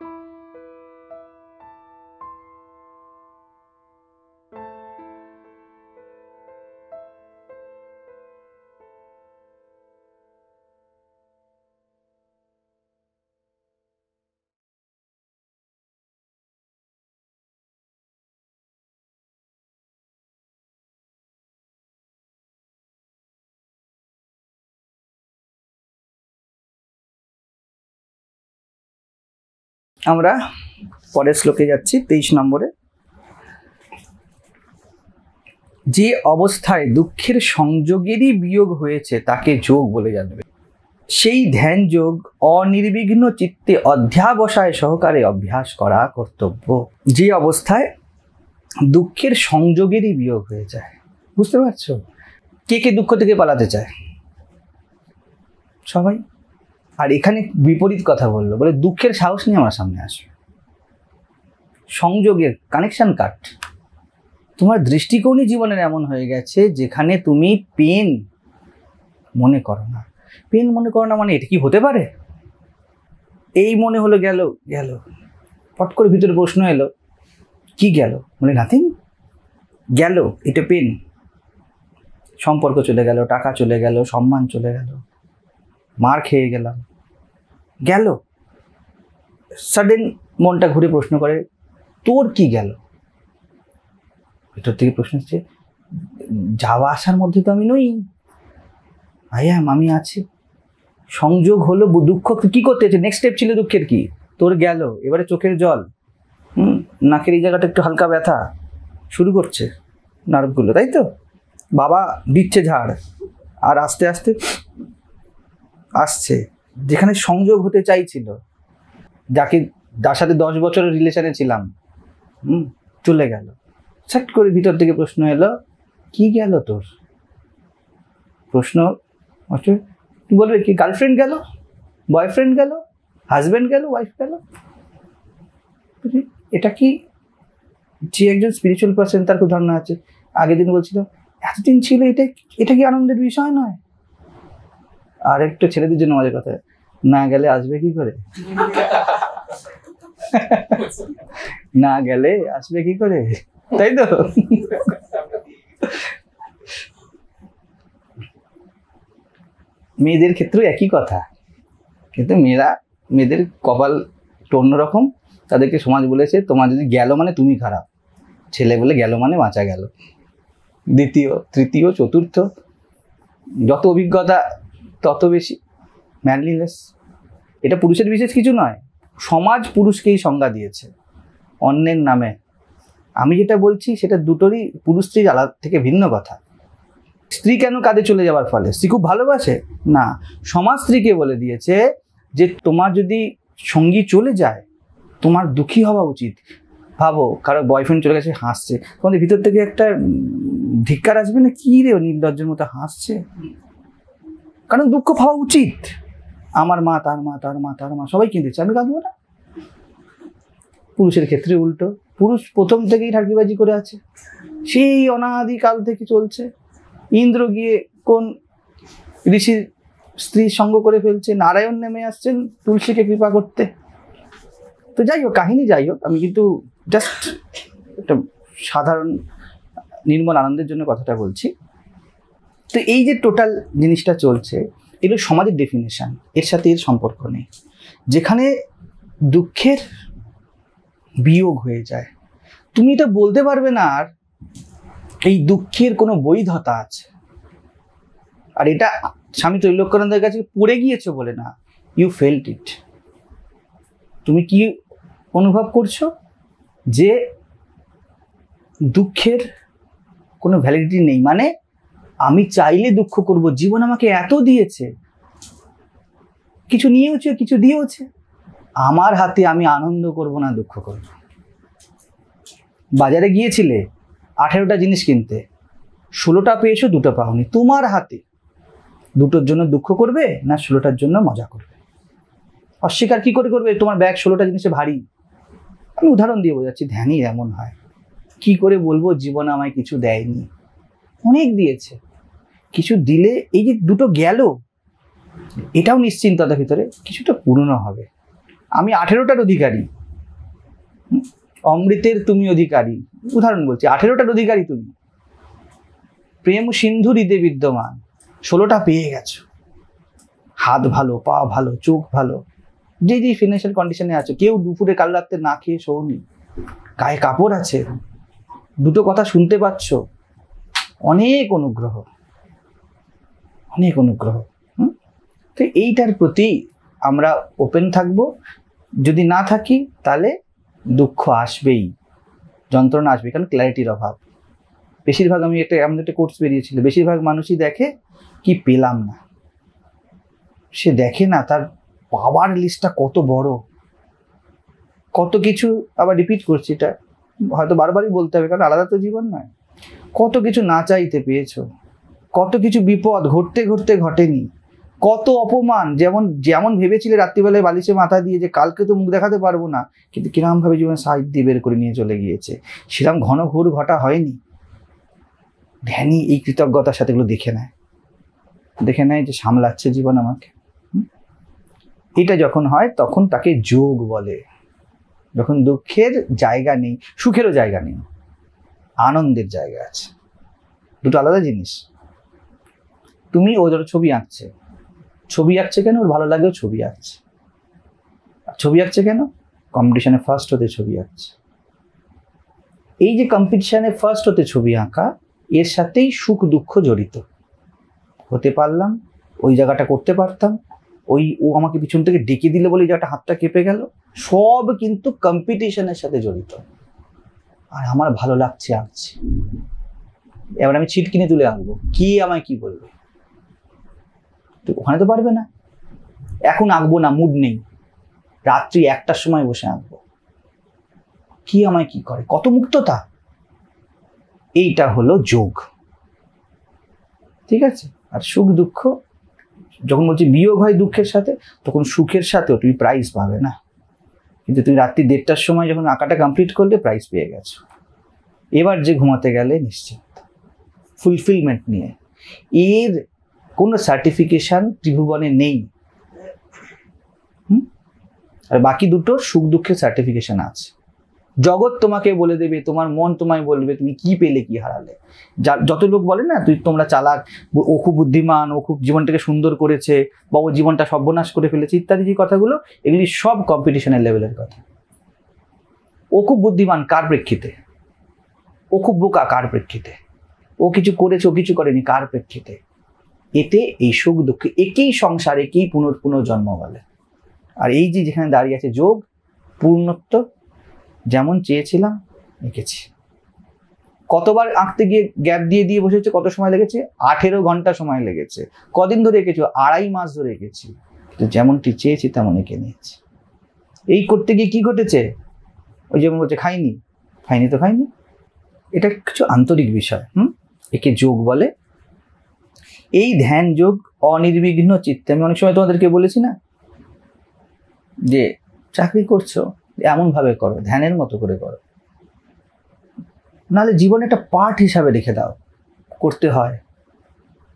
thank you আমরা পরের শ্লোকে যাচ্ছি তেইশ নম্বরে যে অবস্থায় দুঃখের সংযোগেরই বিয়োগ হয়েছে তাকে যোগ বলে জানবে সেই ধ্যান যোগ অনির্বিঘ্ন চিত্তে অধ্যাবসায় সহকারে অভ্যাস করা কর্তব্য যে অবস্থায় দুঃখের সংযোগেরই বিয়োগ হয়ে যায় বুঝতে পারছো কে কে দুঃখ থেকে পালাতে চায় সবাই আর এখানে বিপরীত কথা বললো বলে দুঃখের সাহস নিয়ে আমার সামনে আসবে সংযোগের কানেকশান কাট তোমার দৃষ্টিকোণই জীবনের এমন হয়ে গেছে যেখানে তুমি পেন মনে করো না পেন মনে করো না মানে এটা কি হতে পারে এই মনে হলো গেল গেল পট করে ভিতরে প্রশ্ন এলো কি গেল মানে নাথিং গেল এটা পেন সম্পর্ক চলে গেল টাকা চলে গেল সম্মান চলে গেল মার খেয়ে গেলাম গেল সাডেন মনটা ঘুরে প্রশ্ন করে তোর কি গেল ভেতর থেকে প্রশ্ন হচ্ছে যাওয়া আসার মধ্যে তো আমি নই আই অ্যাম আমি আছি সংযোগ হলো দুঃখ কি করতে হচ্ছে নেক্সট স্টেপ ছিল দুঃখের কি তোর গেল এবারে চোখের জল হুম নাকের এই জায়গাটা একটু হালকা ব্যথা শুরু করছে নার্ভগুলো তাই তো বাবা দিচ্ছে ঝাড় আর আস্তে আস্তে আসছে যেখানে সংযোগ হতে চাইছিল যাকে যার সাথে দশ বছরের রিলেশনে ছিলাম হুম চলে গেল সেট করে ভিতর থেকে প্রশ্ন এলো কি গেল তোর প্রশ্ন তুই বলবে কি গার্লফ্রেন্ড গেল বয়ফ্রেন্ড গেল হাজব্যান্ড গেল ওয়াইফ গেল এটা কি যে একজন স্পিরিচুয়াল পার্সন তার খুব ধারণা আছে আগের দিন বলছিল এতদিন ছিল এটা এটা কি আনন্দের বিষয় নয় আর একটা ছেলেদের জন্য মজার কথা না গেলে আসবে কি করে না গেলে আসবে কি করে তাই তো মেয়েদের ক্ষেত্রেও একই কথা কিন্তু মেয়েরা মেয়েদের কপাল টন্য রকম তাদেরকে সমাজ বলেছে তোমার যদি গেল মানে তুমি খারাপ ছেলে বলে গেল মানে বাঁচা গেল দ্বিতীয় তৃতীয় চতুর্থ যত অভিজ্ঞতা তত বেশি ম্যানলিনেস এটা পুরুষের বিশেষ কিছু নয় সমাজ পুরুষকেই সংজ্ঞা দিয়েছে অন্যের নামে আমি যেটা বলছি সেটা দুটোরই পুরুষ স্ত্রীর আলাদা থেকে ভিন্ন কথা স্ত্রী কেন কাজে চলে যাওয়ার ফলে স্ত্রী খুব ভালোবাসে না সমাজ স্ত্রীকে বলে দিয়েছে যে তোমার যদি সঙ্গী চলে যায় তোমার দুঃখী হওয়া উচিত ভাবো কারো বয়ফ্রেন্ড চলে গেছে হাসছে তোমাদের ভিতর থেকে একটা ধিক্কার আসবে না কী রে নির্লজ্জের মতো হাসছে কারণ দুঃখ পাওয়া উচিত আমার মা তার মা তার মা তার মা সবাই কিনতেছে আমি কাঁদবো না পুরুষের ক্ষেত্রে উল্টো পুরুষ প্রথম থেকেই ঠাকিবাজি করে আছে সেই অনাদিকাল থেকে চলছে ইন্দ্র গিয়ে কোন ঋষির স্ত্রী সঙ্গ করে ফেলছে নারায়ণ নেমে আসছেন তুলসীকে কৃপা করতে তো যাই হোক কাহিনী যাই হোক আমি কিন্তু জাস্ট একটা সাধারণ নির্মল আনন্দের জন্য কথাটা বলছি তো এই যে টোটাল জিনিসটা চলছে এগুলো সমাজের ডেফিনেশান এর সাথে এর সম্পর্ক নেই যেখানে দুঃখের বিয়োগ হয়ে যায় তুমি এটা বলতে পারবে না আর এই দুঃখের কোনো বৈধতা আছে আর এটা স্বামী ত্রৈলোক্যনাথের কাছে পড়ে গিয়েছে বলে না ইউ ফেল্ট ইট তুমি কি অনুভব করছো যে দুঃখের কোনো ভ্যালিডিটি নেই মানে আমি চাইলে দুঃখ করব জীবন আমাকে এত দিয়েছে কিছু নিয়েওছে কিছু দিয়েওছে আমার হাতে আমি আনন্দ করব না দুঃখ করব বাজারে গিয়েছিলে আঠেরোটা জিনিস কিনতে ষোলোটা পেয়েছো দুটো পাওনি তোমার হাতে দুটোর জন্য দুঃখ করবে না ষোলোটার জন্য মজা করবে অস্বীকার কি করে করবে তোমার ব্যাগ ষোলোটা জিনিসে ভারী আমি উদাহরণ দিয়ে বোঝাচ্ছি ধ্যানই এমন হয় কি করে বলবো জীবন আমায় কিছু দেয়নি অনেক দিয়েছে কিছু দিলে এই যে দুটো গেল এটাও নিশ্চিন্ততার ভিতরে কিছুটা পূর্ণ হবে আমি আঠেরোটার অধিকারী অমৃতের তুমি অধিকারী উদাহরণ বলছি আঠেরোটার অধিকারী তুমি প্রেম সিন্ধু হৃদে বিদ্যমান ষোলোটা পেয়ে গেছো হাত ভালো পা ভালো চোখ ভালো যে যে ফিনান্সিয়াল কন্ডিশনে আছো কেউ দুপুরে কাল রাত্রে না খেয়ে শোনি গায়ে কাপড় আছে দুটো কথা শুনতে পাচ্ছ অনেক অনুগ্রহ অনেক অনুগ্রহ তো এইটার প্রতি আমরা ওপেন থাকব যদি না থাকি তাহলে দুঃখ আসবেই যন্ত্রণা আসবে কারণ ক্ল্যারিটির অভাব বেশিরভাগ আমি একটা আমাদের একটা কোর্স বেরিয়েছিল বেশিরভাগ মানুষই দেখে কি পেলাম না সে দেখে না তার পাওয়ার লিস্টটা কত বড় কত কিছু আবার রিপিট করছি এটা হয়তো বারবারই বলতে হবে কারণ আলাদা তো জীবন নয় কত কিছু না চাইতে পেয়েছো কত কিছু বিপদ ঘটতে ঘটতে ঘটেনি কত অপমান যেমন যেমন ভেবেছিলে রাত্রিবেলায় বালিশে মাথা দিয়ে যে কালকে তো মুখ দেখাতে পারবো না কিন্তু কিরমভাবে জীবন সাহিত্য দিয়ে বের করে নিয়ে চলে গিয়েছে সেরকম ঘন ঘোর ঘটা হয়নি ধ্যানই এই কৃতজ্ঞতার সাথে এগুলো দেখে নেয় দেখে নেয় যে সামলাচ্ছে জীবন আমাকে এটা যখন হয় তখন তাকে যোগ বলে যখন দুঃখের জায়গা নেই সুখেরও জায়গা নেই আনন্দের জায়গা আছে দুটো আলাদা জিনিস তুমি ওদের ছবি আঁকছে ছবি আঁকছে কেন ওর ভালো লাগেও ছবি আঁকছে ছবি আঁকছে কেন কম্পিটিশানে ফার্স্ট হতে ছবি আঁকছে এই যে কম্পিটিশানে ফার্স্ট হতে ছবি আঁকা এর সাথেই সুখ দুঃখ জড়িত হতে পারলাম ওই জায়গাটা করতে পারতাম ওই ও আমাকে পিছন থেকে ডেকে দিলে বলে জায়গাটা হাতটা কেঁপে গেল সব কিন্তু কম্পিটিশনের সাথে জড়িত আর আমার ভালো লাগছে আঁকছে এবার আমি ছিটকিনে তুলে আঁকবো কি আমায় কি বলবে তো ওখানে তো পারবে না এখন আঁকবো না মুড নেই রাত্রি একটার সময় বসে আঁকবো কি আমায় কি করে কত মুক্ততা এইটা হলো যোগ ঠিক আছে আর সুখ দুঃখ যখন বলছি বিয়োগ হয় দুঃখের সাথে তখন সুখের সাথেও তুমি প্রাইজ পাবে না কিন্তু তুমি রাত্রি দেড়টার সময় যখন আঁকাটা কমপ্লিট করলে প্রাইজ পেয়ে গেছো এবার যে ঘুমাতে গেলে নিশ্চিন্ত ফুলফিলমেন্ট নিয়ে এর কোনো সার্টিফিকেশান ত্রিভুবনে নেই আর বাকি দুটো সুখ দুঃখের সার্টিফিকেশান আছে জগৎ তোমাকে বলে দেবে তোমার মন তোমায় বলবে তুমি কি পেলে কি হারালে যা যত লোক বলে না তুই তোমরা চালাক ও খুব বুদ্ধিমান ও খুব জীবনটাকে সুন্দর করেছে বা ও জীবনটা সর্বনাশ করে ফেলেছে ইত্যাদি যে কথাগুলো এগুলি সব কম্পিটিশনের লেভেলের কথা ও খুব বুদ্ধিমান কার প্রেক্ষিতে ও খুব বোকা কার প্রেক্ষিতে ও কিছু করেছে ও কিছু করেনি কার প্রেক্ষিতে এতে এই সুখ দুঃখ একই সংসারে কি পুনর জন্ম বলে আর এই যে যেখানে দাঁড়িয়ে আছে যোগ পূর্ণত্ব যেমন চেয়েছিলাম এঁকেছি কতবার আঁকতে গিয়ে গ্যাপ দিয়ে দিয়ে বসেছে কত সময় লেগেছে আঠেরো ঘন্টা সময় লেগেছে কদিন ধরে এঁকেছি আড়াই মাস ধরে এঁকেছি তো যেমনটি চেয়েছি তেমন এঁকে নিয়েছি এই করতে গিয়ে কি ঘটেছে ওই যেমন বলছে খাইনি খাইনি তো খাইনি এটা কিছু আন্তরিক বিষয় হুম একে যোগ বলে এই ধ্যান যোগ অনির্বিঘ্ন চিত্তে আমি অনেক সময় তোমাদেরকে বলেছি না যে চাকরি করছো এমনভাবে করো ধ্যানের মতো করে করো নাহলে জীবনে একটা পার্ট হিসাবে রেখে দাও করতে হয়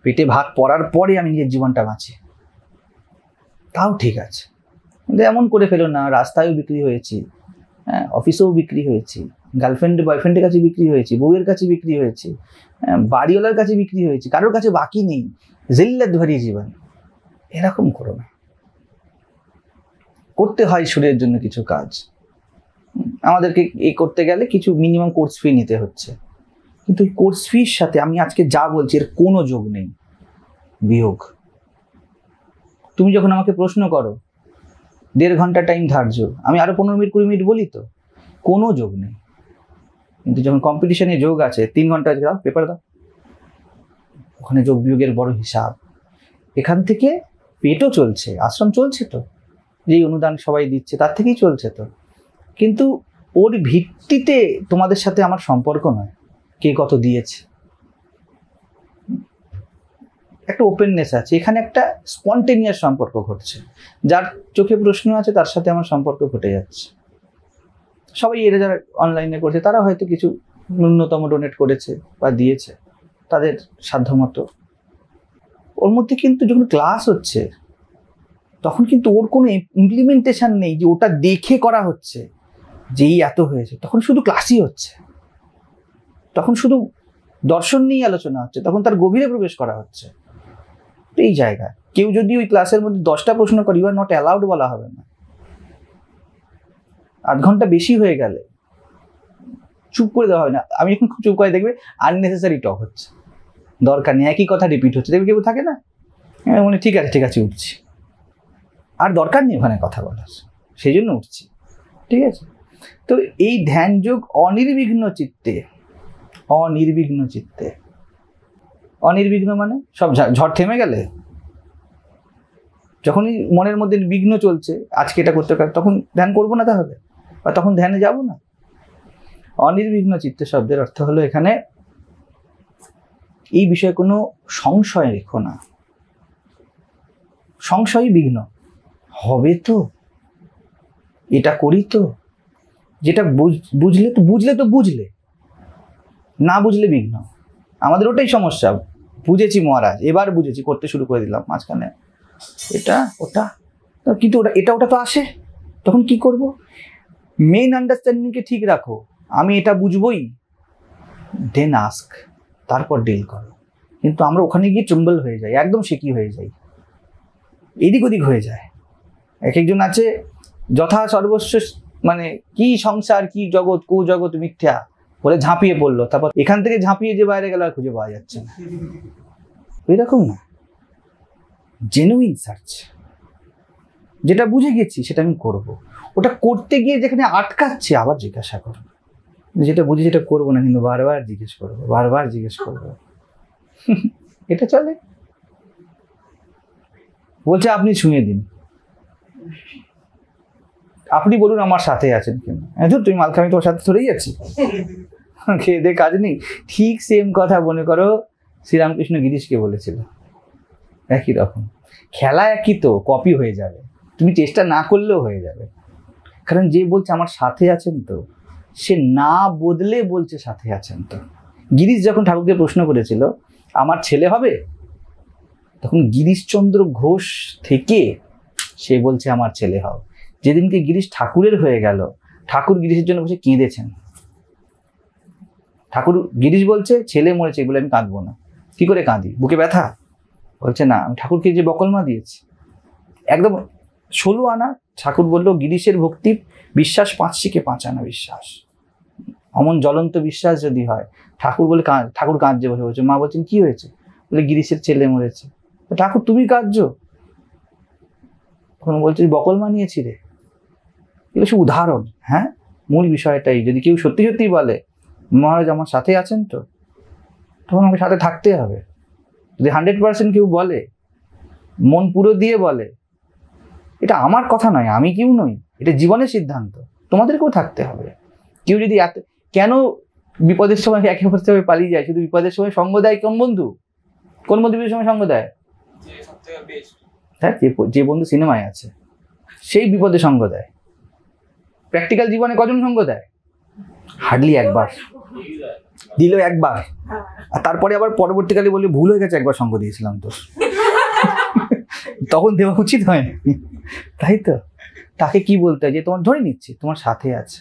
পেটে ভাত পড়ার পরে আমি নিজের জীবনটা বাঁচি তাও ঠিক আছে কিন্তু এমন করে ফেলো না রাস্তায়ও বিক্রি হয়েছি হ্যাঁ অফিসেও বিক্রি হয়েছি গার্লফ্রেন্ড বয়ফ্রেন্ডের কাছে বিক্রি হয়েছে বউয়ের কাছে বিক্রি হয়েছে বাড়িওয়ালার কাছে বিক্রি হয়েছে কারোর কাছে বাকি নেই জিল্লাত ভারী জীবন এরকম করো না করতে হয় শরীরের জন্য কিছু কাজ আমাদেরকে এ করতে গেলে কিছু মিনিমাম কোর্স ফি নিতে হচ্ছে কিন্তু কোর্স ফির সাথে আমি আজকে যা বলছি এর কোনো যোগ নেই বিয়োগ তুমি যখন আমাকে প্রশ্ন করো দেড় ঘন্টা টাইম ধার্য আমি আরও পনেরো মিনিট কুড়ি মিনিট বলি তো কোনো যোগ নেই কিন্তু যখন কম্পিটিশনে যোগ আছে তিন ঘন্টা দাও পেপার দাও ওখানে যোগ বিয়োগের বড় হিসাব এখান থেকে পেটও চলছে আশ্রম চলছে তো যেই অনুদান সবাই দিচ্ছে তার থেকেই চলছে তো কিন্তু ওর ভিত্তিতে তোমাদের সাথে আমার সম্পর্ক নয় কে কত দিয়েছে একটা ওপেননেস আছে এখানে একটা স্পন্টেনিয়াস সম্পর্ক ঘটছে যার চোখে প্রশ্ন আছে তার সাথে আমার সম্পর্ক ঘটে যাচ্ছে সবাই এটা যারা অনলাইনে করছে তারা হয়তো কিছু ন্যূনতম ডোনেট করেছে বা দিয়েছে তাদের সাধ্যমতো ওর মধ্যে কিন্তু যখন ক্লাস হচ্ছে তখন কিন্তু ওর কোনো ইমপ্লিমেন্টেশান নেই যে ওটা দেখে করা হচ্ছে যেই এত হয়েছে তখন শুধু ক্লাসই হচ্ছে তখন শুধু দর্শন নিয়েই আলোচনা হচ্ছে তখন তার গভীরে প্রবেশ করা হচ্ছে এই জায়গায় কেউ যদি ওই ক্লাসের মধ্যে দশটা প্রশ্ন করি ইউ আর নট অ্যালাউড বলা হবে না আধ ঘন্টা বেশি হয়ে গেলে চুপ করে দেওয়া হয় না আমি এখন খুব চুপ করে দেখবে আননেসেসারি টক হচ্ছে দরকার নেই একই কথা রিপিট হচ্ছে দেখবে কেউ থাকে না মনে হ্যাঁ, ঠিক আছে ঠিক আছে উঠছি আর দরকার নেই ওখানে কথা বলার সেই জন্য উঠছি ঠিক আছে তো এই ধ্যান যোগ অনির্বিঘ্ন চিত্তে অনির্বিঘ্ন চিত্তে অনির্বিঘ্ন মানে সব ঝড় থেমে গেলে যখনই মনের মধ্যে বিঘ্ন চলছে আজকে এটা করতে পারে তখন ধ্যান করবো না তাহলে বা তখন ধ্যানে যাব না অনির্বিঘ্ন চিত্ত শব্দের অর্থ হলো এখানে এই বিষয়ে কোনো সংশয় রেখো না সংশয় বিঘ্ন হবে তো এটা করি তো যেটা বুঝলে তো বুঝলে তো বুঝলে না বুঝলে বিঘ্ন আমাদের ওটাই সমস্যা বুঝেছি মহারাজ এবার বুঝেছি করতে শুরু করে দিলাম মাঝখানে এটা ওটা কিন্তু ওটা এটা ওটা তো আসে তখন কি করব মেন আন্ডারস্ট্যান্ডিংকে ঠিক রাখো আমি এটা বুঝবই দেন আস্ক তারপর ডিল করো কিন্তু আমরা ওখানে গিয়ে চুম্বল হয়ে যাই একদম শিকি হয়ে যাই এদিক ওদিক হয়ে যায় এক একজন আছে যথা সর্বস্ব মানে কি সংসার কি জগৎ কু জগৎ মিথ্যা বলে ঝাঁপিয়ে পড়লো তারপর এখান থেকে ঝাঁপিয়ে যে বাইরে গেল আর খুঁজে পাওয়া যাচ্ছে না এরকম না জেনুইন সার্চ যেটা বুঝে গেছি সেটা আমি করবো ওটা করতে গিয়ে যেখানে আটকাচ্ছে আবার জিজ্ঞাসা করো যেটা বুঝি যেটা করবো না কিন্তু বারবার জিজ্ঞেস করবো বারবার জিজ্ঞেস করবো এটা চলে বলছে আপনি ছুঁয়ে দিন আপনি বলুন আমার সাথে আছেন কেন হ্যাঁ তুমি মালকে আমি তোমার সাথে ধরেই আছি খেয়ে দিয়ে কাজ নেই ঠিক সেম কথা মনে করো শ্রীরামকৃষ্ণ গিরিশকে বলেছিল একই রকম খেলা একই তো কপি হয়ে যাবে তুমি চেষ্টা না করলেও হয়ে যাবে কারণ যে বলছে আমার সাথে আছেন তো সে না বদলে বলছে সাথে আছেন তো গিরিশ যখন ঠাকুরকে প্রশ্ন করেছিল আমার ছেলে হবে তখন গিরিশচন্দ্র ঘোষ থেকে সে বলছে আমার ছেলে হও যেদিনকে গিরিশ ঠাকুরের হয়ে গেল ঠাকুর গিরিশের জন্য বসে কেঁদেছেন ঠাকুর গিরিশ বলছে ছেলে মরেছে এগুলো আমি কাঁদবো না কি করে কাঁদি বুকে ব্যথা বলছে না আমি ঠাকুরকে যে বকলমা দিয়েছি একদম ষোলো আনা ঠাকুর বলল গিরিশের ভক্তির বিশ্বাস পাঁচ পাঁচ আনা বিশ্বাস অমন জ্বলন্ত বিশ্বাস যদি হয় ঠাকুর বলে ঠাকুর কাঁদছে বসে বলছে মা বলছেন কি হয়েছে বলে গিরিশের ছেলে মরেছে ঠাকুর তুমি কাঁদছ তখন বলছে বকল মানিয়েছি রে এগুলো সে উদাহরণ হ্যাঁ মূল বিষয়টাই যদি কেউ সত্যি সত্যি বলে মহারাজ আমার সাথে আছেন তো তখন আমাকে সাথে থাকতে হবে যদি হান্ড্রেড পার্সেন্ট কেউ বলে মন পুরো দিয়ে বলে এটা আমার কথা নয় আমি কেউ নই এটা জীবনের সিদ্ধান্ত তোমাদেরকেও থাকতে হবে কেউ যদি এত কেন বিপদের সময় একে অপরের সময় পালিয়ে যায় শুধু বিপদের সময় সঙ্গ দেয় কোন বন্ধু কোন বন্ধু বিপদের সময় সঙ্গ দেয় হ্যাঁ যে বন্ধু সিনেমায় আছে সেই বিপদে সঙ্গ দেয় প্র্যাকটিক্যাল জীবনে কজন সঙ্গ দেয় হার্ডলি একবার দিল একবার আর তারপরে আবার পরবর্তীকালে বলি ভুল হয়ে গেছে একবার সঙ্গ দিয়েছিলাম তো তখন দেওয়া উচিত হয় তাই তো তাকে কি বলতে হয় যে তোমার ধরে নিচ্ছি তোমার সাথে আছে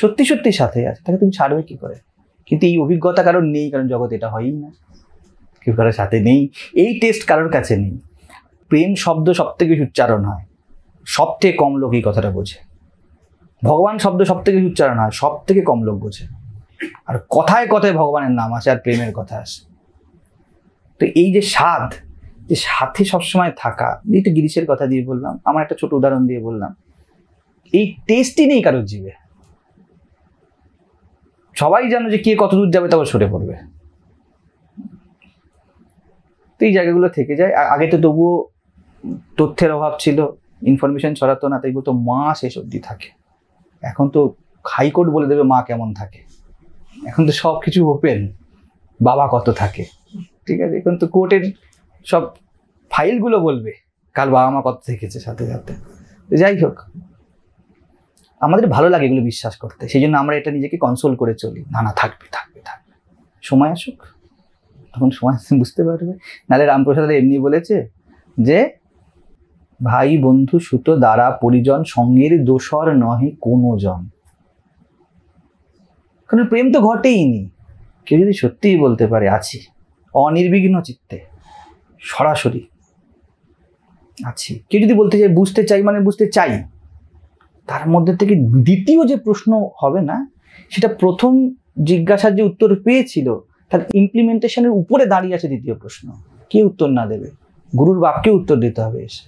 সত্যি সত্যি সাথে আছে তাকে তুমি ছাড়বে কি করে কিন্তু এই অভিজ্ঞতা কারোর নেই কারণ জগৎ এটা হয়ই না কেউ কারোর সাথে নেই এই টেস্ট কারোর কাছে নেই প্রেম শব্দ সব থেকে বেশি উচ্চারণ হয় সব থেকে কম লোক এই কথাটা বোঝে ভগবান শব্দ সব থেকে বেশি উচ্চারণ হয় সব থেকে কম লোক বোঝে আর কথায় কথায় ভগবানের নাম আসে আর প্রেমের কথা আসে তো এই যে স্বাদ যে সাথে সবসময় থাকা এই গিরিশের কথা দিয়ে বললাম আমার একটা ছোট উদাহরণ দিয়ে বললাম এই টেস্টই নেই কারোর জীবে সবাই জানো যে কে কত দূর যাবে তারপর সরে পড়বে তো এই জায়গাগুলো থেকে যায় আগে তো তবুও তথ্যের অভাব ছিল ইনফরমেশন ছড়াতো না তাই বলতো মা শেষ অবধি থাকে এখন তো হাইকোর্ট বলে দেবে মা কেমন থাকে এখন তো সব কিছু ওপেন বাবা কত থাকে ঠিক আছে এখন তো কোর্টের সব ফাইলগুলো বলবে কাল বাবা মা কত শিখেছে সাথে সাথে যাই হোক আমাদের ভালো লাগে এগুলো বিশ্বাস করতে সেই জন্য আমরা এটা নিজেকে কনসোল করে চলি না না থাকবে থাকবে থাকবে সময় আসুক তখন সময় বুঝতে পারবে নাহলে রামপ্রসাদ এমনি বলেছে যে ভাই বন্ধু সুতো দ্বারা পরিজন সঙ্গের দোষর নহে কোনো জন কারণ প্রেম তো ঘটেইনি কেউ যদি সত্যিই বলতে পারে আছি অনির্বিঘ্ন চিত্তে সরাসরি আচ্ছা কেউ যদি বলতে চাই বুঝতে চাই মানে বুঝতে চাই তার মধ্যে থেকে দ্বিতীয় যে প্রশ্ন হবে না সেটা প্রথম জিজ্ঞাসার যে উত্তর পেয়েছিল তার ইমপ্লিমেন্টেশনের উপরে দাঁড়িয়ে আছে দ্বিতীয় প্রশ্ন কে উত্তর না দেবে গুরুর বাপকে উত্তর দিতে হবে এসে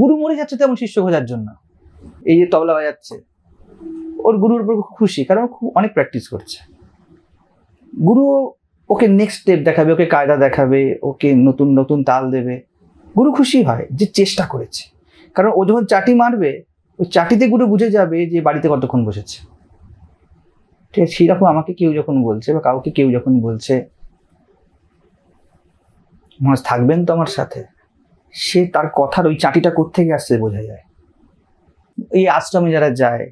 গুরু মরে যাচ্ছে তেমন শিষ্য খোঁজার জন্য এই যে তবলা বাজাচ্ছে ওর গুরুর উপর খুশি কারণ খুব অনেক প্র্যাকটিস করছে গুরু ওকে নেক্সট স্টেপ দেখাবে ওকে কায়দা দেখাবে ওকে নতুন নতুন তাল দেবে গুরু খুশি হয় যে চেষ্টা করেছে কারণ ও যখন চাটি মারবে ওই চাটিতে গুরু বুঝে যাবে যে বাড়িতে কতক্ষণ বসেছে ঠিক আছে সেরকম আমাকে কেউ যখন বলছে বা কাউকে কেউ যখন বলছে মহারাজ থাকবেন তো আমার সাথে সে তার কথার ওই চাটিটা কোথেকে আসছে বোঝা যায় এই আশ্রমে যারা যায়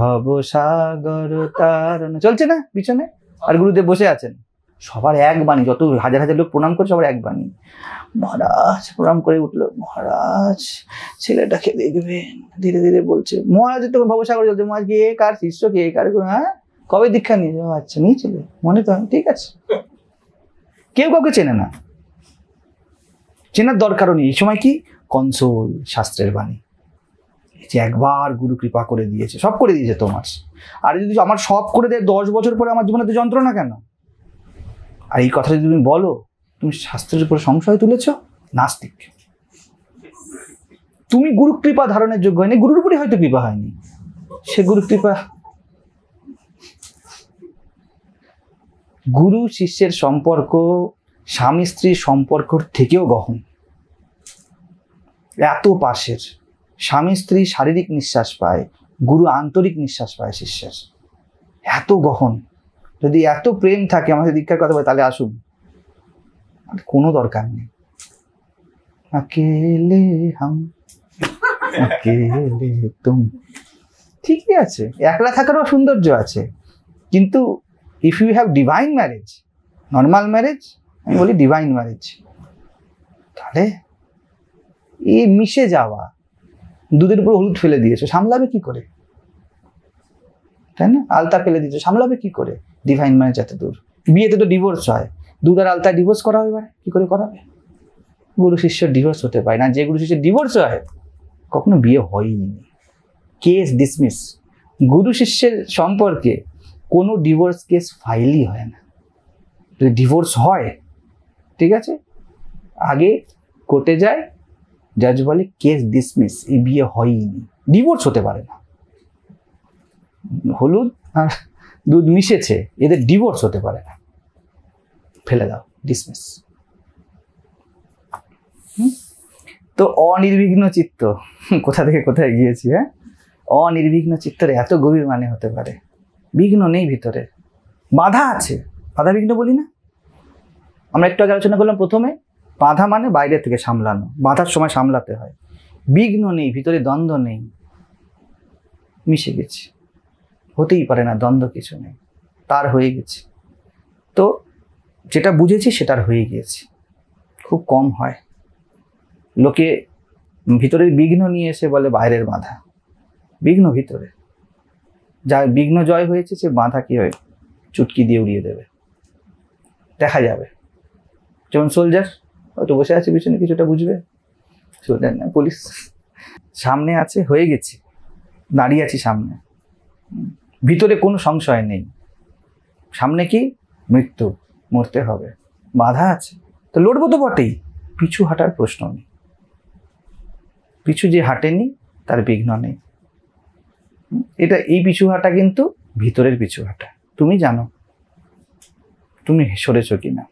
ভবসাগর তার চলছে না পিছনে আর গুরুদেব বসে আছেন সবার এক বাণী যত হাজার হাজার লোক প্রণাম করে সবার এক বাণী মহারাজ প্রণাম করে উঠলো মহারাজ ছেলেটাকে দেখবেন ধীরে ধীরে বলছে মহারাজ তখন ভবসাগর চলছে মহারাজ কে কার শিষ্য কে কার হ্যাঁ কবে দীক্ষা নিয়ে আচ্ছা নিয়েছিল মনে তো ঠিক আছে কেউ কাউকে চেনে না চেনার দরকারও নেই এই সময় কি কনসোল শাস্ত্রের বাণী যে একবার গুরু কৃপা করে দিয়েছে সব করে দিয়েছে তোমার আর যদি আমার সব করে দেয় দশ বছর পরে আমার জীবনে তো যন্ত্রণা কেন আর এই কথা যদি তুমি বলো তুমি শাস্ত্রের উপর সংশয় তুলেছ নাস্তিক তুমি গুরু কৃপা ধারণের যোগ্য হয়নি গুরুর উপরে হয়তো কৃপা হয়নি সে গুরু কৃপা গুরু শিষ্যের সম্পর্ক স্বামী স্ত্রীর সম্পর্কর থেকেও গহন এত পাশের স্বামী স্ত্রী শারীরিক নিঃশ্বাস পায় গুরু আন্তরিক নিঃশ্বাস পায় শিষ্যের এত গহন যদি এত প্রেম থাকে আমাদের দীক্ষার কথা বলে তাহলে আসুন কোনো দরকার নেই ঠিকই আছে একলা থাকারও সৌন্দর্য আছে কিন্তু if you have divine marriage normal marriage আমি বলি ডিভাইন ম্যারেজ তাহলে এই মিশে যাওয়া দুধের উপর হলুদ ফেলে দিয়েছে সামলাবে কি করে তাই না আলতা ফেলে দিতে সামলাবে কি করে ডিভাইন মানে যাতে দূর বিয়েতে তো ডিভোর্স হয় দুধ আর আলতা ডিভোর্স করা হবে মানে? কি করে করাবে গুরু শিষ্য ডিভোর্স হতে পারে না যে গুরু শিষ্য ডিভোর্স হয় কখনো বিয়ে হয়নি কেস ডিসমিস গুরু শিষ্যের সম্পর্কে কোনো ডিভোর্স কেস ফাইলই হয় না যদি ডিভোর্স হয় ঠিক আছে আগে কোর্টে যায় জাজ বলে কেস ডিসমিস এই বিয়ে হয়নি ডিভোর্স হতে পারে না হলুদ আর দুধ মিশেছে এদের ডিভোর্স হতে পারে না ফেলে দাও ডিসমিস তো অনির্বিঘ্ন চিত্ত কোথা থেকে কোথায় গিয়েছি হ্যাঁ অনির্বিঘ্ন চিত্তরে এত গভীর মানে হতে পারে বিঘ্ন নেই ভিতরে বাধা আছে বাধা বিঘ্ন বলি না আমরা একটু আগে আলোচনা করলাম প্রথমে বাধা মানে বাইরে থেকে সামলানো বাধার সময় সামলাতে হয় বিঘ্ন নেই ভিতরে দ্বন্দ্ব নেই মিশে গেছি হতেই পারে না দ্বন্দ্ব কিছু নেই তার হয়ে গেছি তো যেটা বুঝেছি সেটার হয়ে গিয়েছি খুব কম হয় লোকে ভিতরের বিঘ্ন নিয়ে এসে বলে বাইরের বাধা বিঘ্ন ভিতরে যার বিঘ্ন জয় হয়েছে সে বাধা কী হয় চুটকি দিয়ে উড়িয়ে দেবে দেখা যাবে যেমন সোলজার হয়তো বসে আছে পিছনে কিছুটা বুঝবে সোলজার না পুলিশ সামনে আছে হয়ে গেছি দাঁড়িয়ে আছি সামনে ভিতরে কোনো সংশয় নেই সামনে কি মৃত্যু মরতে হবে বাধা আছে তো লড়বো তো বটেই পিছু হাঁটার প্রশ্ন নেই পিছু যে হাঁটেনি তার বিঘ্ন নেই এটা এই পিছু হাঁটা কিন্তু ভিতরের পিছু হাঁটা তুমি জানো তুমি সরেছ কি না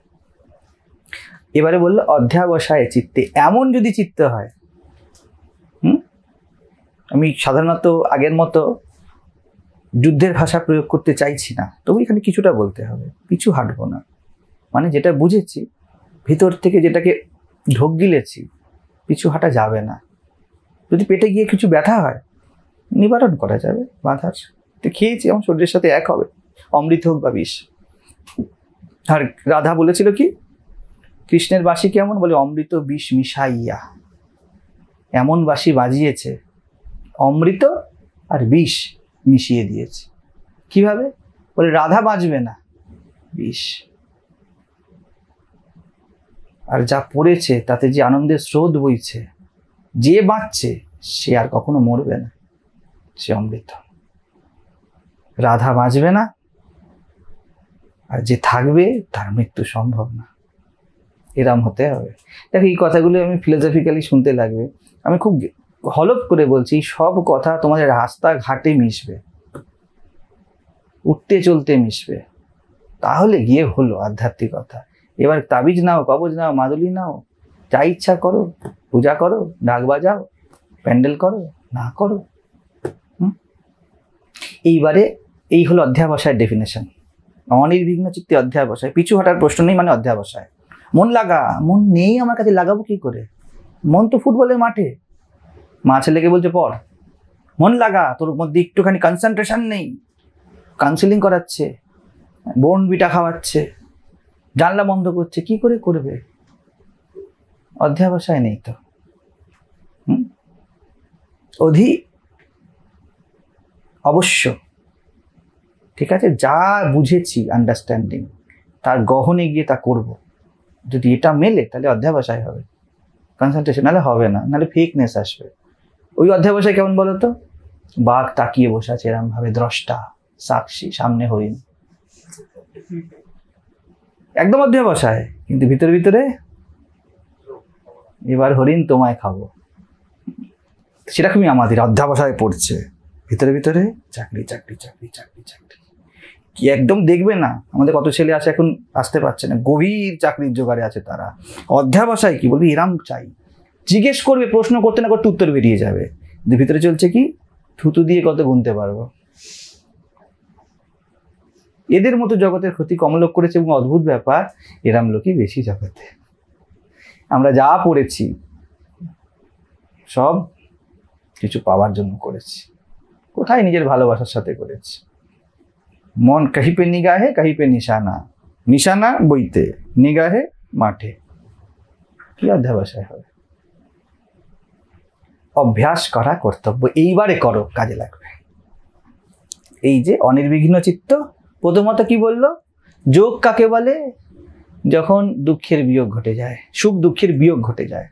এবারে বললো অধ্যাবসায় চিত্তে এমন যদি চিত্ত হয় হুম আমি সাধারণত আগের মতো যুদ্ধের ভাষা প্রয়োগ করতে চাইছি না তবু এখানে কিছুটা বলতে হবে কিছু হাঁটবো না মানে যেটা বুঝেছি ভিতর থেকে যেটাকে ঢোক গিলেছি পিছু হাঁটা যাবে না যদি পেটে গিয়ে কিছু ব্যথা হয় নিবারণ করা যাবে বাধার তো খেয়েছি আমার শরীরের সাথে এক হবে অমৃত হোক বা বিষ আর রাধা বলেছিল কি কৃষ্ণের বাসি কেমন বলে অমৃত বিষ মিশাইয়া এমন বাসি বাজিয়েছে অমৃত আর বিষ মিশিয়ে দিয়েছে কিভাবে বলে রাধা বাঁচবে না বিষ আর যা পড়েছে তাতে যে আনন্দের স্রোত বইছে যে বাঁচছে সে আর কখনো মরবে না সে অমৃত রাধা বাঁচবে না আর যে থাকবে তার মৃত্যু সম্ভব না এরাম হতে হবে দেখো এই কথাগুলো আমি ফিলোসফিক্যালি শুনতে লাগবে আমি খুব হলপ করে বলছি সব কথা তোমাদের রাস্তাঘাটে মিশবে উঠতে চলতে মিশবে তাহলে গিয়ে হলো আধ্যাত্মিকতা এবার তাবিজ নাও কবজ নাও মাদুলি নাও যা ইচ্ছা করো পূজা করো ডাক বাজাও প্যান্ডেল করো না করো এইবারে এই হলো অধ্যাবসায়ের ডেফিনেশন অনির্বিঘ্ন চিত্তে অধ্যাবসায় পিছু হটার প্রশ্ন নেই মানে অধ্যাবসায় মন লাগা মন নেই আমার কাছে লাগাবো কি করে মন তো ফুটবলের মাঠে মা ছেলেকে বলছে পর মন লাগা তোর মধ্যে একটুখানি কনসেন্ট্রেশন নেই কাউন্সেলিং করাচ্ছে বোন বিটা খাওয়াচ্ছে জানলা বন্ধ করছে কি করে করবে অধ্যাবসায় নেই তো অধি অবশ্য ঠিক আছে যা বুঝেছি আন্ডারস্ট্যান্ডিং তার গহনে গিয়ে তা করব। যদি এটা মেলে তাহলে অধ্যাবসায় হবে কনসেন্ট্রেশন নাহলে হবে না নাহলে ফেকনেস আসবে ওই বসে কেমন বলো তো বাঘ তাকিয়ে বসে আছে এরম ভাবে দ্রষ্টা সাক্ষী সামনে হরিণ একদম বসায় কিন্তু ভিতরে ভিতরে এবার হরিণ তোমায় খাবো সেরকমই আমাদের অধ্যাবসায় পড়ছে ভিতরে ভিতরে চাকরি চাকরি চাকরি চাকরি চাকরি কি একদম দেখবে না আমাদের কত ছেলে আছে এখন আসতে পারছে না গভীর চাকরির জোগাড়ে আছে তারা অধ্যাবসায় কি বলবি এরাম চাই জিজ্ঞেস করবে প্রশ্ন করতে না করতে উত্তর বেরিয়ে যাবে ভিতরে চলছে কি থুতু দিয়ে কত গুনতে পারবো এদের মতো জগতের ক্ষতি কমলোক করেছে এবং অদ্ভুত ব্যাপার এরাম লোকই বেশি জগতে আমরা যা পড়েছি সব কিছু পাওয়ার জন্য করেছি কোথায় নিজের ভালোবাসার সাথে করেছি মন কাহিপে নিগাহে কাহিপে নিশানা নিশানা বইতে নিগাহে মাঠে কি অধ্যাবসায় হবে অভ্যাস করা কর্তব্য এইবারে করো কাজে লাগবে এই যে অনির্বিঘ্ন চিত্ত প্রথমত কি বলল যোগ কাকে বলে যখন দুঃখের বিয়োগ ঘটে যায় সুখ দুঃখের বিয়োগ ঘটে যায়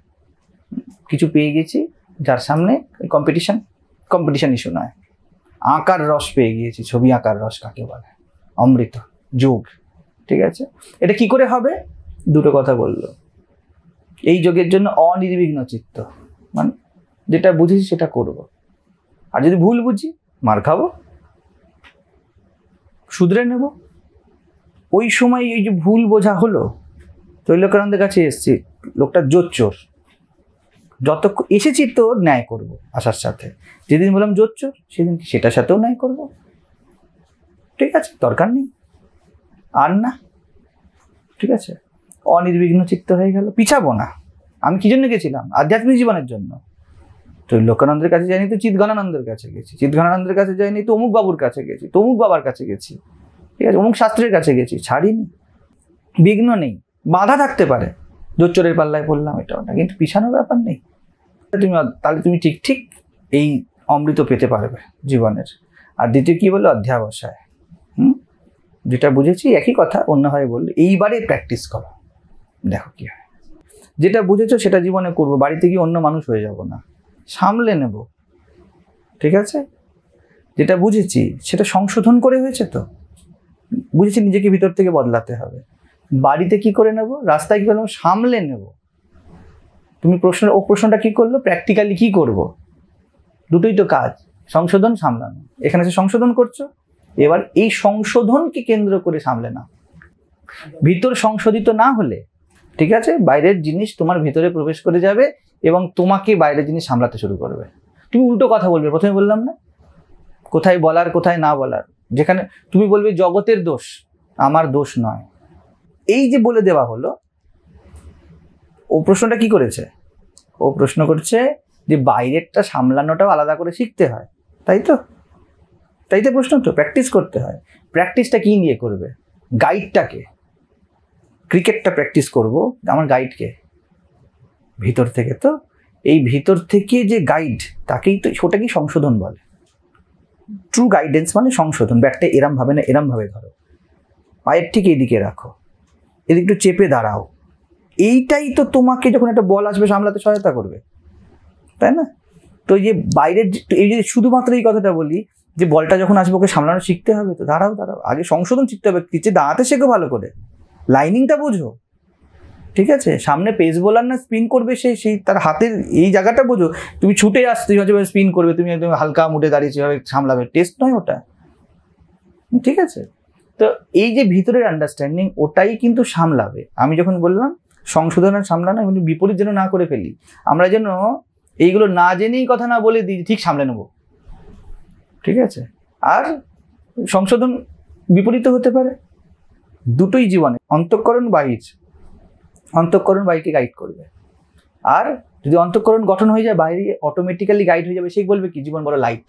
কিছু পেয়ে গেছি যার সামনে কম্পিটিশন কম্পিটিশন ইস্যু নয় আঁকার রস পেয়ে গিয়েছি ছবি আঁকার রস কাকে বলে অমৃত যোগ ঠিক আছে এটা কি করে হবে দুটো কথা বলল এই যোগের জন্য অনির্বিঘ্ন চিত্ত মানে যেটা বুঝেছি সেটা করব আর যদি ভুল বুঝি মার খাবো শুধরে নেব ওই সময় এই যে ভুল বোঝা হলো তৈলকানন্দের কাছে এসছি লোকটা জোচ্চোর যত এসেছি তো ন্যায় করব আসার সাথে যেদিন বললাম জোচ্চোর সেদিন সেটার সাথেও ন্যায় করব ঠিক আছে দরকার নেই আর না ঠিক আছে অনির্বিঘ্ন চিত্ত হয়ে গেল পিছাবো না আমি কি জন্য গেছিলাম আধ্যাত্মিক জীবনের জন্য তো লোকানন্দের কাছে যাইনি তো চিৎগণানন্দের কাছে গেছি চিৎগণানন্দের কাছে যাইনি তো অমুক বাবুর কাছে গেছি তমুক বাবার কাছে গেছি ঠিক আছে অমুক শাস্ত্রের কাছে গেছি ছাড়িনি বিঘ্ন নেই বাধা থাকতে পারে দোচ্চরের পাল্লায় পড়লাম এটা ওটা কিন্তু পিছানোর ব্যাপার নেই তুমি তাহলে তুমি ঠিক ঠিক এই অমৃত পেতে পারবে জীবনের আর দ্বিতীয় কী বলো অধ্যাবসায় হুম যেটা বুঝেছি একই কথা অন্যভাবে বললে এইবারে প্র্যাকটিস করো দেখো কী হয় যেটা বুঝেছো সেটা জীবনে করবো বাড়িতে গিয়ে অন্য মানুষ হয়ে যাবো না সামলে নেব ঠিক আছে যেটা বুঝেছি সেটা সংশোধন করে হয়েছে তো বুঝেছি নিজেকে ভিতর থেকে বদলাতে হবে বাড়িতে কি করে নেব রাস্তায় কী করলাম সামলে নেব তুমি প্রশ্ন ও প্রশ্নটা কি করলো প্র্যাকটিক্যালি কি করব দুটোই তো কাজ সংশোধন সামলানো এখানে সে সংশোধন করছো এবার এই সংশোধনকে কেন্দ্র করে সামলে না ভিতর সংশোধিত না হলে ঠিক আছে বাইরের জিনিস তোমার ভিতরে প্রবেশ করে যাবে এবং তোমাকে বাইরের জিনিস সামলাতে শুরু করবে তুমি উল্টো কথা বলবে প্রথমে বললাম না কোথায় বলার কোথায় না বলার যেখানে তুমি বলবে জগতের দোষ আমার দোষ নয় এই যে বলে দেওয়া হলো ও প্রশ্নটা কি করেছে ও প্রশ্ন করছে যে বাইরেরটা সামলানোটাও আলাদা করে শিখতে হয় তাই তো তাই তো প্রশ্ন তো প্র্যাকটিস করতে হয় প্র্যাকটিসটা কী নিয়ে করবে গাইডটাকে ক্রিকেটটা প্র্যাকটিস করব আমার গাইডকে ভিতর থেকে তো এই ভিতর থেকে যে গাইড তাকেই তো ওটাকেই সংশোধন বলে ট্রু গাইডেন্স মানে সংশোধন ব্যাগটা এরমভাবে না এরমভাবে ধরো পায়ের ঠিক এইদিকে রাখো এদিকে একটু চেপে দাঁড়াও এইটাই তো তোমাকে যখন একটা বল আসবে সামলাতে সহায়তা করবে তাই না তো যে বাইরের এই যে শুধুমাত্র এই কথাটা বলি যে বলটা যখন আসবে ওকে সামলানো শিখতে হবে তো দাঁড়াও দাঁড়াও আগে সংশোধন শিখতে হবে কিছু দাঁড়াতে শেখো ভালো করে লাইনিংটা বোঝো ঠিক আছে সামনে পেস বোলার না স্পিন করবে সে সেই তার হাতের এই জায়গাটা বোঝো তুমি ছুটে আসতে যেভাবে স্পিন করবে তুমি একদম হালকা মুটে দাঁড়িয়ে সেভাবে সামলাবে টেস্ট নয় ওটা ঠিক আছে তো এই যে ভিতরের আন্ডারস্ট্যান্ডিং ওটাই কিন্তু সামলাবে আমি যখন বললাম সংশোধনের সামলানো এবং বিপরীত যেন না করে ফেলি আমরা যেন এইগুলো না জেনেই কথা না বলে দিই ঠিক সামলে নেব ঠিক আছে আর সংশোধন বিপরীত হতে পারে দুটোই জীবনে অন্তঃকরণ বাহির অন্তঃকরণ বাড়িকে গাইড করবে আর যদি অন্তঃকরণ গঠন হয়ে যায় বাইরে অটোমেটিক্যালি গাইড হয়ে যাবে সেই বলবে কি জীবন বড় লাইট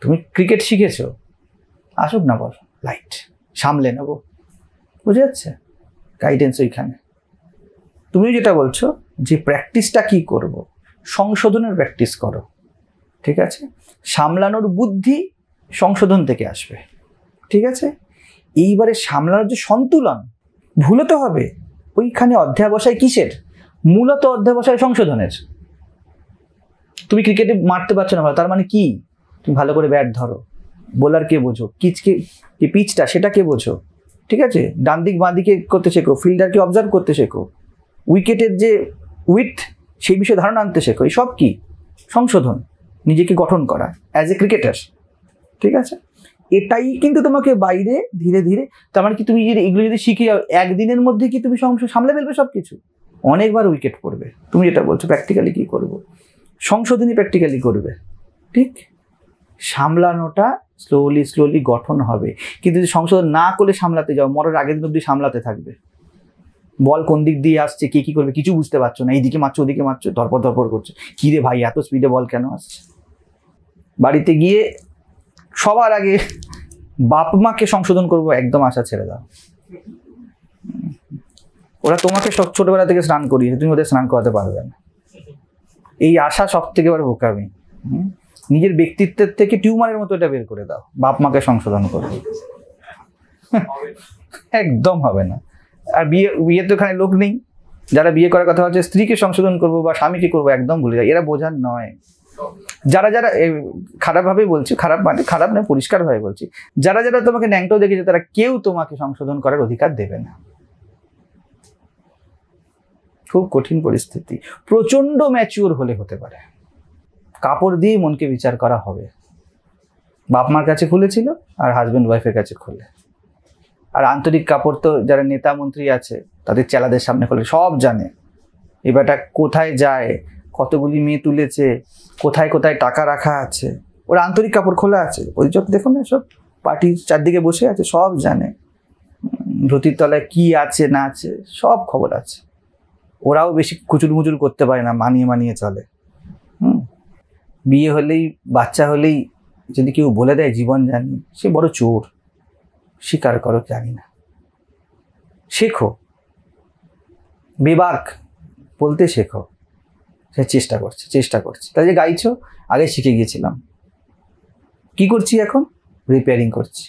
তুমি ক্রিকেট শিখেছো আসুক না বল লাইট সামলে নেবো বুঝে যাচ্ছে গাইডেন্স ওইখানে তুমি যেটা বলছো যে প্র্যাকটিসটা কি করব। সংশোধনের প্র্যাকটিস করো ঠিক আছে সামলানোর বুদ্ধি সংশোধন থেকে আসবে ঠিক আছে এইবারে সামলানোর যে সন্তুলন ভুলে তো হবে ওইখানে অধ্যাবসায় কিসের মূলত অধ্যাবসায় সংশোধনের তুমি ক্রিকেটে মারতে পারছো না তার মানে কি তুমি ভালো করে ব্যাট ধরো বোলার কে বোঝো কিচকে যে পিচটা সেটা কে বোঝো ঠিক আছে ডান দিক বাঁ দিকে করতে শেখো ফিল্ডারকে অবজার্ভ করতে শেখো উইকেটের যে উইথ সেই বিষয়ে ধারণা আনতে শেখো এই সব কি সংশোধন নিজেকে গঠন করা অ্যাজ এ ক্রিকেটার ঠিক আছে এটাই কিন্তু তোমাকে বাইরে ধীরে ধীরে তার মানে কি তুমি যদি এগুলো যদি শিখে যাও একদিনের মধ্যে কি তুমি সামলে ফেলবে সব কিছু অনেকবার উইকেট পড়বে তুমি যেটা বলছো প্র্যাকটিক্যালি কি করব। সংশোধনী প্র্যাকটিক্যালি করবে ঠিক সামলানোটা স্লোলি স্লোলি গঠন হবে কিন্তু যদি সংশোধন না করে সামলাতে যাও মরার আগের দিন অব্দি সামলাতে থাকবে বল কোন দিক দিয়ে আসছে কে কী করবে কিছু বুঝতে পারছো না এইদিকে মারছো ওদিকে মারছো ধরপর ধরপর করছে কী রে ভাই এত স্পিডে বল কেন আসছে বাড়িতে গিয়ে সবার আগে বাপ মাকে সংশোধন করবো একদম আশা ছেড়ে দাও ওরা তোমাকে সব ছোটবেলা থেকে স্নান করিয়ে তুমি ওদের স্নান করাতে পারবে না এই আশা সব থেকে এবার বোকামি নিজের ব্যক্তিত্বের থেকে টিউমারের মতো এটা বের করে দাও বাপ মাকে সংশোধন করবে একদম হবে না আর বিয়ে বিয়ে তো এখানে লোক নেই যারা বিয়ে করার কথা হচ্ছে স্ত্রীকে সংশোধন করবো বা স্বামীকে করবো একদম ভুলে যায় এরা বোঝার নয় যারা যারা খারাপভাবেই বলছি খারাপ মানে খারাপ না পরিষ্কারভাবে বলছি যারা যারা তোমাকে ন্যাংটাও দেখেছে তারা কেউ তোমাকে সংশোধন করার অধিকার দেবে না খুব কঠিন পরিস্থিতি প্রচণ্ড ম্যাচিওর হলে হতে পারে কাপড় দিয়ে মনকে বিচার করা হবে বাপ মার কাছে খুলেছিল আর হাজব্যান্ড ওয়াইফের কাছে খুলে আর আন্তরিক কাপড় তো যারা নেতা মন্ত্রী আছে তাদের চেলাদের সামনে খুলে সব জানে এবারটা কোথায় যায় কতগুলি মেয়ে তুলেছে কোথায় কোথায় টাকা রাখা আছে ওর আন্তরিক কাপড় খোলা আছে ওই যত দেখুন না সব পার্টির চারদিকে বসে আছে সব জানে ধুতির তলায় কি আছে না আছে সব খবর আছে ওরাও বেশি কুচুর মুচুর করতে পারে না মানিয়ে মানিয়ে চলে হুম বিয়ে হলেই বাচ্চা হলেই যদি কেউ বলে দেয় জীবন জানি সে বড় চোর স্বীকার করো জানি না শেখো বিবাক বলতে শেখো সে হ্যাঁ, চেষ্টা করছে চেষ্টা করছে তাই যে গাইছো আগে শিখে গিয়েছিলাম কি করছি এখন রিপেয়ারিং করছি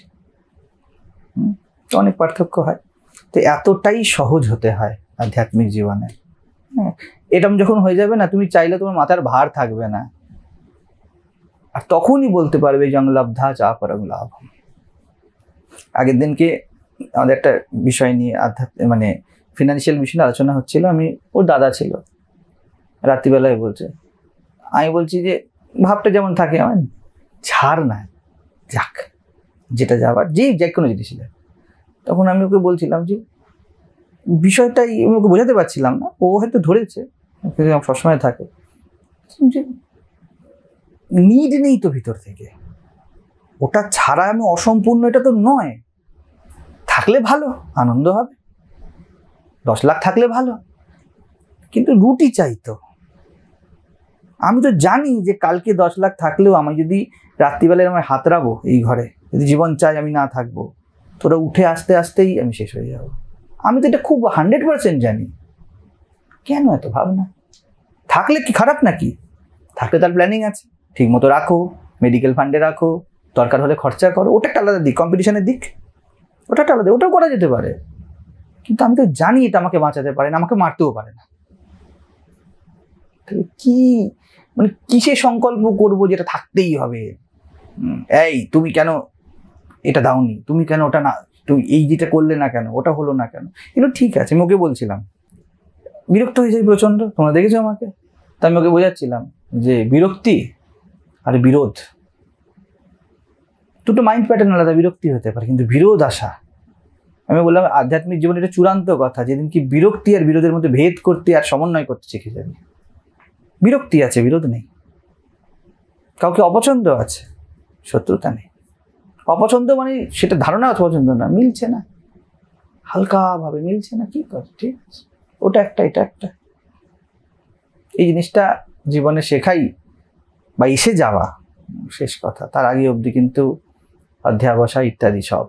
অনেক পার্থক্য হয় তো এতটাই সহজ হতে হয় আধ্যাত্মিক জীবনে হ্যাঁ, এটা যখন হয়ে যাবে না তুমি চাইলে তোমার মাথার ভার থাকবে না আর তখনই বলতে পারবে যে জংলাব্ধা চা পরং লাভ আগের দিনকে আমাদের একটা বিষয় নিয়ে আধ্যাত্মিক মানে ফিনান্সিয়াল বিষয় আলোচনা হচ্ছিল আমি ওর দাদা ছিল রাত্রিবেলায় বলছে আমি বলছি যে ভাবটা যেমন থাকে আমার ছাড় না যাক যেটা যাবার যে যে কোনো জিনিসই যাক তখন আমি ওকে বলছিলাম যে বিষয়টাই আমি ওকে বোঝাতে পারছিলাম না ও হয়তো ধরেছে সবসময় থাকে যে নিড নেই তো ভিতর থেকে ওটা ছাড়া আমি অসম্পূর্ণ এটা তো নয় থাকলে ভালো আনন্দ হবে দশ লাখ থাকলে ভালো কিন্তু রুটি চাই তো আমি তো জানি যে কালকে দশ লাখ থাকলেও আমি যদি রাত্রিবেলায় আমার হাতড়াবো এই ঘরে যদি জীবন চাই আমি না থাকবো তোরা উঠে আসতে আসতেই আমি শেষ হয়ে যাব আমি তো এটা খুব হান্ড্রেড পারসেন্ট জানি কেন এত ভাবনা থাকলে কি খারাপ নাকি থাকলে তার প্ল্যানিং আছে ঠিক মতো রাখো মেডিকেল ফান্ডে রাখো দরকার হলে খরচা করো ওটা একটা আলাদা দিক কম্পিটিশনের দিক ওটা একটা আলাদা ওটাও করা যেতে পারে কিন্তু আমি তো জানি এটা আমাকে বাঁচাতে পারে না আমাকে মারতেও পারে না কি মানে কিসে সংকল্প করব যেটা থাকতেই হবে এই তুমি কেন এটা দাওনি তুমি কেন ওটা না তুমি এই যেটা করলে না কেন ওটা হলো না কেন এগুলো ঠিক আছে আমি ওকে বলছিলাম বিরক্ত হয়ে যায় প্রচণ্ড তোমরা দেখেছো আমাকে তা আমি ওকে বোঝাচ্ছিলাম যে বিরক্তি আর বিরোধ দুটো মাইন্ড প্যাটার্ন আলাদা বিরক্তি হতে পারে কিন্তু বিরোধ আসা আমি বললাম আধ্যাত্মিক জীবনে এটা চূড়ান্ত কথা যেদিন কি বিরক্তি আর বিরোধের মধ্যে ভেদ করতে আর সমন্বয় করতে শিখে যাবে বিরক্তি আছে বিরোধ নেই কাউকে অপছন্দ আছে শত্রুতা নেই অপছন্দ মানে সেটা ধারণা অপছন্দ না মিলছে না হালকাভাবে মিলছে না কী করে ঠিক আছে ওটা একটা এটা একটা এই জিনিসটা জীবনে শেখাই বা এসে যাওয়া শেষ কথা তার আগে অবধি কিন্তু অধ্যাবসা ইত্যাদি সব